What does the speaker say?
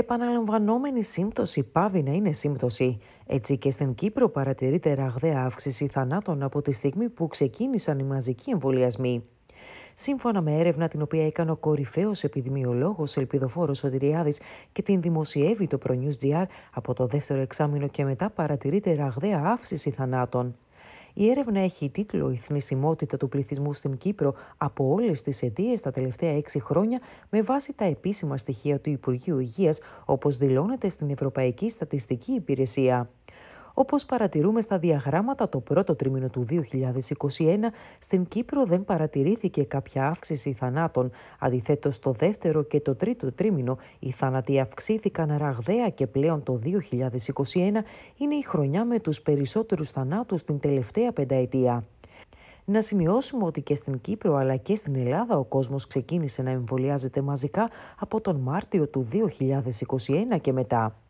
Επαναλαμβανόμενη σύμπτωση πάβει να είναι σύμπτωση. Έτσι και στην Κύπρο παρατηρείται ραγδαία αύξηση θανάτων από τη στιγμή που ξεκίνησαν οι μαζικοί εμβολιασμοί. Σύμφωνα με έρευνα την οποία έκανε ο κορυφαίος επιδημιολόγος Ελπιδοφόρος Σωτηριάδης και την δημοσιεύει το ProNews.gr, από το δεύτερο εξάμεινο και μετά παρατηρείται ραγδαία αύξηση θανάτων. Η έρευνα έχει τίτλο «Η θνησιμότητα του πληθυσμού στην Κύπρο από όλες τις αιτίες τα τελευταία έξι χρόνια με βάση τα επίσημα στοιχεία του Υπουργείου Υγείας, όπως δηλώνεται στην Ευρωπαϊκή Στατιστική Υπηρεσία. Όπως παρατηρούμε στα διαγράμματα το πρώτο τρίμηνο του 2021, στην Κύπρο δεν παρατηρήθηκε κάποια αύξηση θανάτων. Αντιθέτως το δεύτερο και το τρίτο τρίμηνο οι θάνατοι αυξήθηκαν ραγδαία και πλέον το 2021 είναι η χρονιά με τους περισσότερους θανάτους την τελευταία πενταετία. Να σημειώσουμε ότι και στην Κύπρο αλλά και στην Ελλάδα ο κόσμος ξεκίνησε να εμβολιάζεται μαζικά από τον Μάρτιο του 2021 και μετά.